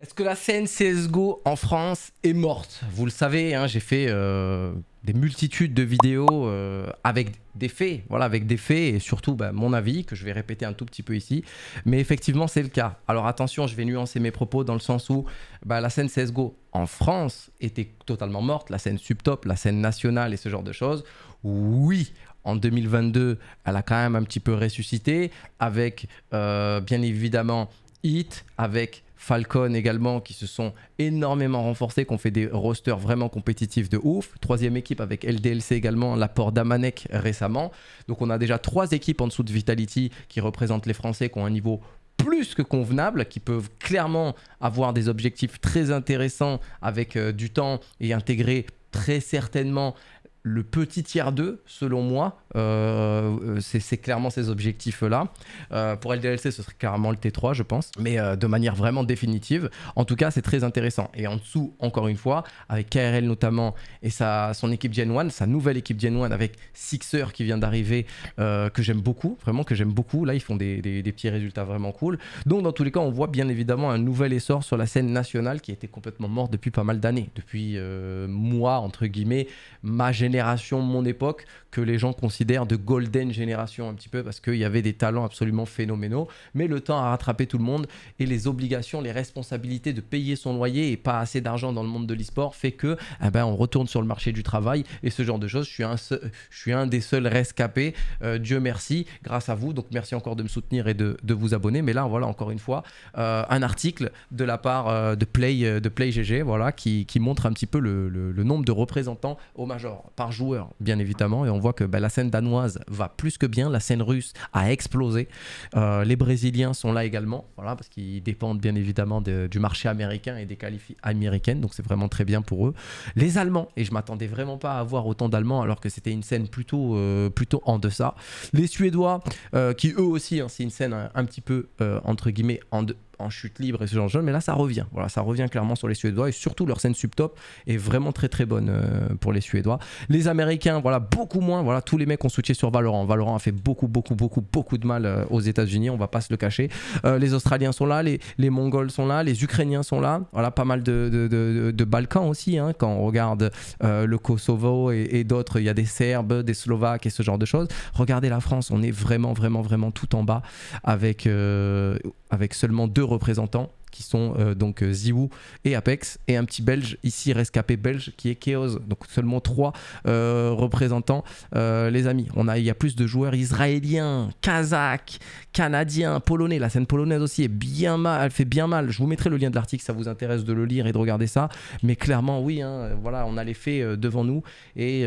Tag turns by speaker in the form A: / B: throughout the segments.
A: Est-ce que la scène CSGO en France est morte Vous le savez, hein, j'ai fait euh, des multitudes de vidéos euh, avec des faits, voilà, avec des faits et surtout bah, mon avis que je vais répéter un tout petit peu ici. Mais effectivement, c'est le cas. Alors attention, je vais nuancer mes propos dans le sens où bah, la scène CSGO en France était totalement morte, la scène subtop, la scène nationale et ce genre de choses. Oui, en 2022, elle a quand même un petit peu ressuscité avec euh, bien évidemment Hit, avec Falcon également, qui se sont énormément renforcés, qui ont fait des rosters vraiment compétitifs de ouf. Troisième équipe avec LDLC également, l'apport d'Amanek récemment. Donc on a déjà trois équipes en dessous de Vitality qui représentent les Français, qui ont un niveau plus que convenable, qui peuvent clairement avoir des objectifs très intéressants avec euh, du temps et intégrer très certainement le petit tiers 2, selon moi, euh, euh, c'est clairement ces objectifs-là. Euh, pour LDLC, ce serait carrément le T3, je pense, mais de manière vraiment définitive. En tout cas, c'est très intéressant. Et en dessous, encore une fois, avec KRL notamment et sa, son équipe Gen 1, sa nouvelle équipe Gen 1 avec Sixer qui vient d'arriver, que j'aime beaucoup, vraiment que j'aime beaucoup. Là, ils font des, des, petits résultats vraiment cool. Donc, dans tous les cas, on voit bien évidemment un nouvel essor sur la scène nationale qui était complètement mort depuis pas mal d'années, depuis moi, entre guillemets, ma génération génération, mon époque, que les gens considèrent de golden génération un petit peu parce qu'il y avait des talents absolument phénoménaux. Mais le temps a rattrapé tout le monde et les obligations, les responsabilités de payer son loyer et pas assez d'argent dans le monde de l'e-sport fait que eh ben, on retourne sur le marché du travail et ce genre de choses. Je suis un, je suis un des seuls rescapés. Euh, Dieu merci, grâce à vous. Donc merci encore de me soutenir et de, de vous abonner. Mais là, voilà, encore une fois, euh, un article de la part euh, de Play de Play GG, voilà, qui, qui, montre un petit peu le, le, le nombre de représentants au major par joueurs bien évidemment. Et on voit que bah, la scène danoise va plus que bien, la scène russe a explosé. Euh, les Brésiliens sont là également, voilà, parce qu'ils dépendent bien évidemment du marché américain et des qualifications américaines, donc c'est vraiment très bien pour eux. Les Allemands, et je m'attendais vraiment pas à avoir autant d'Allemands, alors que c'était une scène plutôt, euh, plutôt en deçà. Les Suédois, euh, qui eux aussi, hein, c'est une scène un, petit peu, entre guillemets, en deçà en chute libre et ce genre de choses, mais là ça revient. Voilà, ça revient clairement sur les Suédois et surtout leur scène sub-top est vraiment très très bonne euh, pour les Suédois. Les Américains, voilà, beaucoup moins. Voilà, tous les mecs ont switché sur Valorant. Valorant a fait beaucoup beaucoup beaucoup beaucoup de mal euh, aux États-Unis, on va pas se le cacher. Euh, les Australiens sont là, les, Mongols sont là, les Ukrainiens sont là. Voilà, pas mal de, Balkans aussi. Hein. quand on regarde le Kosovo et, d'autres, il y a des Serbes, des Slovaques et ce genre de choses. Regardez la France, on est vraiment vraiment vraiment tout en bas avec avec seulement deux représentants qui sont euh, donc euh, Ziwoo et Apex, et un petit belge, ici rescapé belge, qui est Chaos Donc seulement trois euh, représentants, les amis. On a, il y a plus de joueurs israéliens, kazakhs, canadiens, polonais. La scène polonaise aussi est bien mal, elle fait bien mal. Je vous mettrai le lien de l'article, ça vous intéresse de le lire et de regarder ça. Mais clairement, oui, hein, voilà, on a les faits devant nous et, et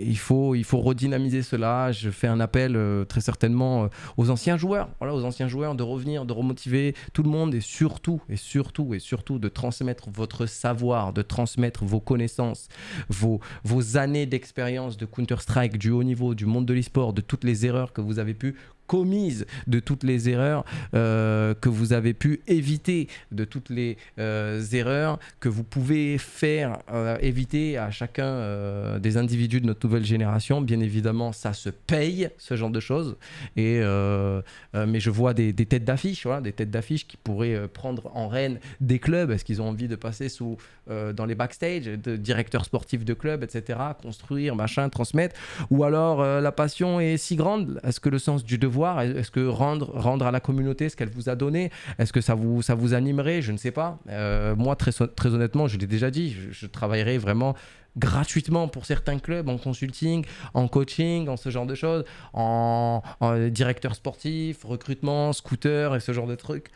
A: il, faut, il faut redynamiser cela. Je fais un appel très certainement aux anciens joueurs, voilà, aux anciens joueurs de revenir, de remotiver, tout le monde et surtout, et surtout, et surtout de transmettre votre savoir, de transmettre vos connaissances, vos, vos années d'expérience de Counter-Strike, du haut niveau, du monde de l'esport, de toutes les erreurs que vous avez pu commise de toutes les erreurs euh, que vous avez pu éviter, de toutes les euh, erreurs que vous pouvez faire, euh, éviter à chacun des individus de notre nouvelle génération. Bien évidemment, ça se paye, ce genre de choses. Et, mais je vois des, têtes d'affiche, voilà, des têtes d'affiche qui pourraient prendre en reine des clubs. Est-ce qu'ils ont envie de passer sous, dans les backstage, de directeurs sportifs de clubs, etc., construire, machin, transmettre Ou alors la passion est si grande Est-ce que le sens du devoir est-ce que rendre, rendre à la communauté ce qu'elle vous a donné Est-ce que ça vous, ça vous animerait Je ne sais pas. Euh, moi, très, très honnêtement, je l'ai déjà dit, je, travaillerai vraiment gratuitement pour certains clubs en consulting, en coaching, en ce genre de choses, en, en directeur sportif, recrutement, scooter et ce genre de trucs,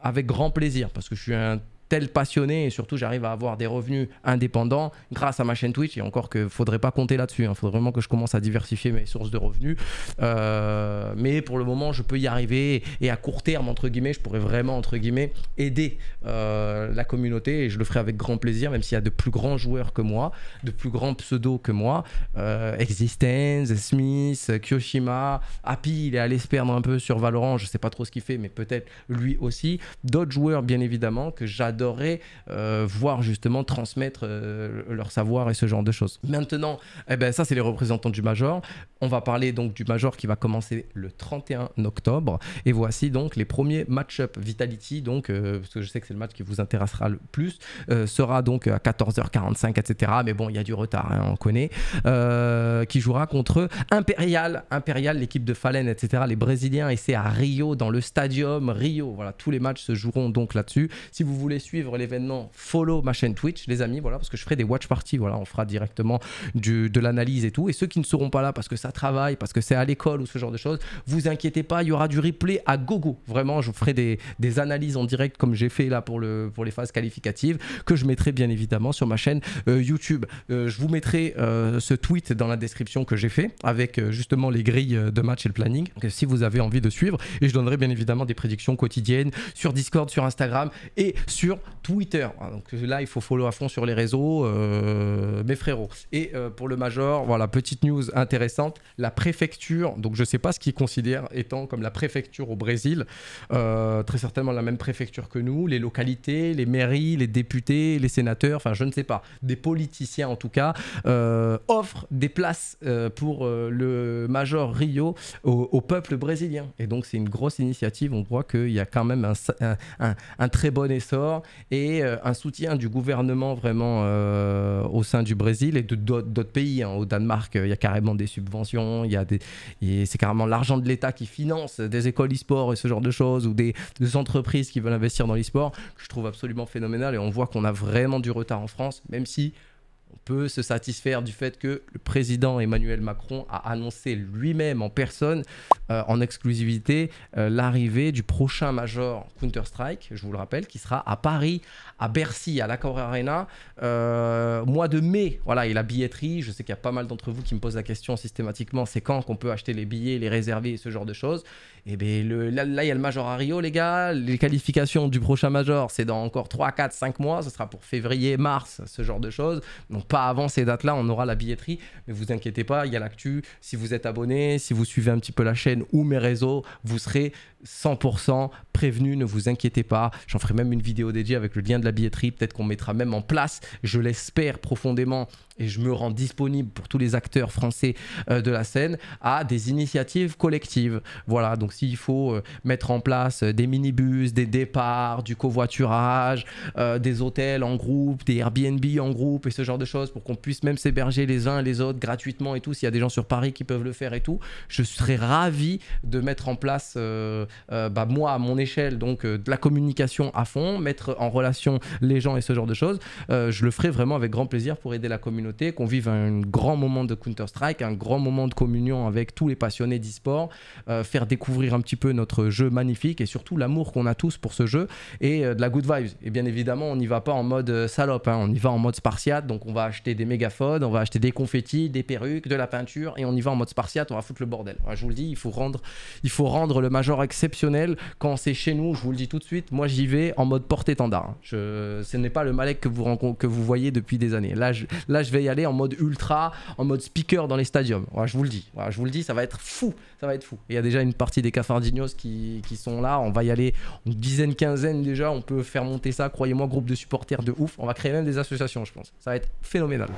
A: avec grand plaisir, parce que je suis un tel passionné et surtout j'arrive à avoir des revenus indépendants grâce à ma chaîne Twitch et encore que faudrait pas compter là-dessus, il hein. faudrait vraiment que je commence à diversifier mes sources de revenus. Euh, mais pour le moment je peux y arriver et à court terme entre guillemets je pourrais vraiment entre guillemets aider euh, la communauté et je le ferai avec grand plaisir même s'il y a de plus grands joueurs que moi, de plus grands pseudos que moi, euh, Existence, Smith, Kyoshima, Happy il est allé se perdre un peu sur Valorant, je sais pas trop ce qu'il fait mais peut-être lui aussi, d'autres joueurs bien évidemment que j'adore adoré euh, voir justement transmettre euh, leur savoir et ce genre de choses. Maintenant, eh ben, ça c'est les représentants du Major. On va parler donc du Major qui va commencer le 31 octobre. Et voici donc les premiers match-up. Vitality, donc, euh, parce que je sais que c'est le match qui vous intéressera le plus, sera donc à 14h45, etc. Mais bon, il y a du retard, hein, on connaît. qui jouera contre impérial Imperial, l'équipe de Fallen, etc. Les Brésiliens, et c'est à Rio, dans le Stadium Rio. Voilà, tous les matchs se joueront donc là-dessus. Si vous voulez suivre l'événement, follow ma chaîne Twitch, les amis, voilà, parce que je ferai des watch parties, voilà, on fera directement du, de l'analyse et tout. Et ceux qui ne seront pas là parce que ça travaille, parce que c'est à l'école ou ce genre de choses, vous inquiétez pas, il y aura du replay à gogo. Vraiment, je vous ferai des, analyses en direct comme j'ai fait là pour, le, pour les phases qualificatives, que je mettrai bien évidemment sur ma chaîne euh, YouTube. Euh, je vous mettrai euh, ce tweet dans la description que j'ai fait avec justement les grilles de match et le planning, si vous avez envie de suivre. Et je donnerai bien évidemment des prédictions quotidiennes sur Discord, sur Instagram et sur Twitter. Ah, donc là, il faut follow à fond sur les réseaux, euh, mes frérots. Et euh, pour le major, voilà, petite news intéressante. La préfecture, donc je ne sais pas ce qu'ils considèrent étant comme la préfecture au Brésil, euh, très certainement la même préfecture que nous, les localités, les mairies, les députés, les sénateurs, enfin je ne sais pas, des politiciens en tout cas, offrent des places pour le major Rio au, peuple brésilien. Et donc c'est une grosse initiative. On voit qu'il y a quand même un très bon essor et euh, un soutien du gouvernement vraiment euh, au sein du Brésil et de d'autres pays. Hein. Au Danemark, euh, il y a carrément des subventions, il c'est carrément l'argent de l'État qui finance des écoles e-sport et ce genre de choses ou des, entreprises qui veulent investir dans l'e-sport, je trouve absolument phénoménal et on voit qu'on a vraiment du retard en France, même si se satisfaire du fait que le président Emmanuel Macron a annoncé lui-même en personne, euh, en exclusivité, euh, l'arrivée du prochain major Counter-Strike, je vous le rappelle, qui sera à Paris, à Bercy, à l'Accor Arena, euh, mois de mai. Voilà, et la billetterie, je sais qu'il y a pas mal d'entre vous qui me posent la question systématiquement, c'est quand qu'on peut acheter les billets, les réserver et ce genre de choses. Et eh bien le, là, il y a le major à Rio, les gars, les qualifications du prochain major, c'est dans encore 3, 4, 5 mois, ce sera pour février, mars, ce genre de choses. Donc pas avant ces dates-là, on aura la billetterie. Mais vous inquiétez pas, il y a l'actu. Si vous êtes abonné, si vous suivez un petit peu la chaîne ou mes réseaux, vous serez 100% prévenu, ne vous inquiétez pas. J'en ferai même une vidéo dédiée avec le lien de la billetterie. Peut-être qu'on mettra même en place, je l'espère profondément, et je me rends disponible pour tous les acteurs français euh, de la scène, à des initiatives collectives. Voilà, donc s'il faut euh, mettre en place euh, des minibus, des départs, du covoiturage, des hôtels en groupe, des Airbnb en groupe et ce genre de choses pour qu'on puisse même s'héberger les uns et les autres gratuitement et tout, s'il y a des gens sur Paris qui peuvent le faire et tout, je serais ravi de mettre en place euh, euh, bah, moi à mon échelle, donc euh, de la communication à fond, mettre en relation les gens et ce genre de choses, je le ferai vraiment avec grand plaisir pour aider la communauté, qu'on vive un grand moment de Counter-Strike, un grand moment de communion avec tous les passionnés d'e-sport, faire découvrir un petit peu notre jeu magnifique et surtout l'amour qu'on a tous pour ce jeu et de la good vibes. Et bien évidemment, on n'y va pas en mode salope, hein. on y va en mode spartiate, donc on va acheter des mégaphones, on va acheter des confettis, des perruques, de la peinture et on y va en mode spartiate, on va foutre le bordel. je vous le dis, il faut rendre, il faut rendre le Major exceptionnel. Quand c'est chez nous, je vous le dis tout de suite, moi j'y vais en mode porte-étendard. Ce n'est pas le Malek que vous, que vous voyez depuis des années. Là je... vais y aller en mode ultra, en mode speaker dans les stadiums. je vous le dis. je vous le dis, ça va être fou. Ça va être fou. Il y a déjà une partie des Cafardinos qui... qui sont là. On va y aller une dizaine, quinzaine déjà. On peut faire monter ça. Croyez-moi, groupe de supporters de ouf. On va créer même des associations, je pense. Ça va être phénoménal.